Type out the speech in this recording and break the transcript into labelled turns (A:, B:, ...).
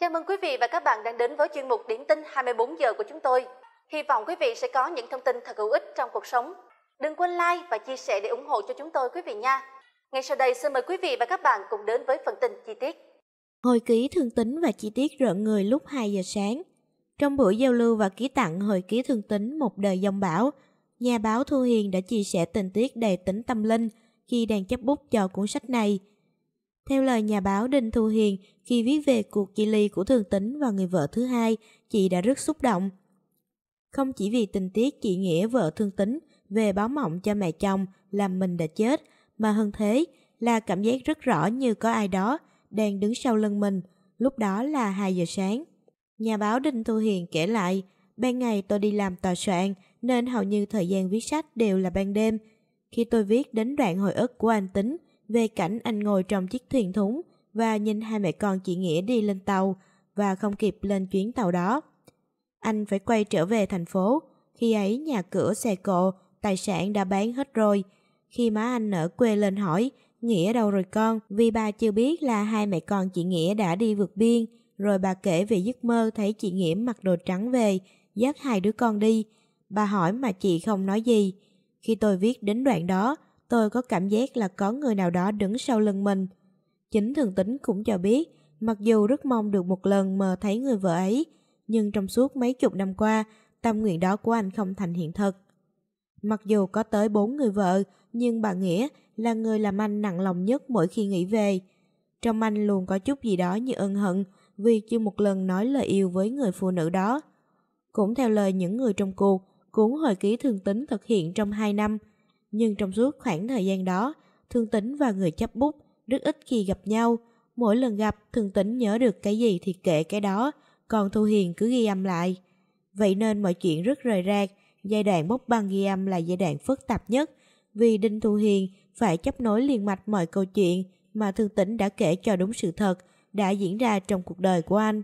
A: Chào mừng quý vị và các bạn đang đến với chuyên mục Điểm tin 24 giờ của chúng tôi. Hy vọng quý vị sẽ có những thông tin thật hữu ích trong cuộc sống. Đừng quên like và chia sẻ để ủng hộ cho chúng tôi quý vị nha. Ngay sau đây xin mời quý vị và các bạn cùng đến với phần tin
B: chi tiết. Hồi ký thương tính và chi tiết rợn người lúc 2 giờ sáng. Trong buổi giao lưu và ký tặng hồi ký thương tính một đời dòng bão, nhà báo Thu Hiền đã chia sẻ tình tiết đầy tính tâm linh khi đang chấp bút cho cuốn sách này – theo lời nhà báo Đinh Thu Hiền, khi viết về cuộc chia ly của Thường Tính và người vợ thứ hai, chị đã rất xúc động. Không chỉ vì tình tiết chị Nghĩa vợ Thương Tính về báo mộng cho mẹ chồng làm mình đã chết, mà hơn thế là cảm giác rất rõ như có ai đó đang đứng sau lưng mình, lúc đó là 2 giờ sáng. Nhà báo Đinh Thu Hiền kể lại, ban ngày tôi đi làm tòa soạn nên hầu như thời gian viết sách đều là ban đêm. Khi tôi viết đến đoạn hồi ức của anh Tính, về cảnh anh ngồi trong chiếc thuyền thúng và nhìn hai mẹ con chị Nghĩa đi lên tàu và không kịp lên chuyến tàu đó. Anh phải quay trở về thành phố, khi ấy nhà cửa xe cộ, tài sản đã bán hết rồi. Khi má anh ở quê lên hỏi, Nghĩa đâu rồi con? Vì bà chưa biết là hai mẹ con chị Nghĩa đã đi vượt biên, rồi bà kể về giấc mơ thấy chị Nghĩa mặc đồ trắng về, dắt hai đứa con đi. Bà hỏi mà chị không nói gì. Khi tôi viết đến đoạn đó, tôi có cảm giác là có người nào đó đứng sau lưng mình. Chính thường tính cũng cho biết, mặc dù rất mong được một lần mờ thấy người vợ ấy, nhưng trong suốt mấy chục năm qua, tâm nguyện đó của anh không thành hiện thực. Mặc dù có tới bốn người vợ, nhưng bà Nghĩa là người làm anh nặng lòng nhất mỗi khi nghĩ về. Trong anh luôn có chút gì đó như ân hận vì chưa một lần nói lời yêu với người phụ nữ đó. Cũng theo lời những người trong cuộc, cuốn hồi ký thường tính thực hiện trong hai năm – nhưng trong suốt khoảng thời gian đó, Thương Tính và người chấp bút rất ít khi gặp nhau. Mỗi lần gặp, Thương Tính nhớ được cái gì thì kể cái đó, còn Thu Hiền cứ ghi âm lại. Vậy nên mọi chuyện rất rời rạc, giai đoạn bốc băng ghi âm là giai đoạn phức tạp nhất, vì Đinh Thu Hiền phải chấp nối liền mạch mọi câu chuyện mà Thương Tĩnh đã kể cho đúng sự thật đã diễn ra trong cuộc đời của anh.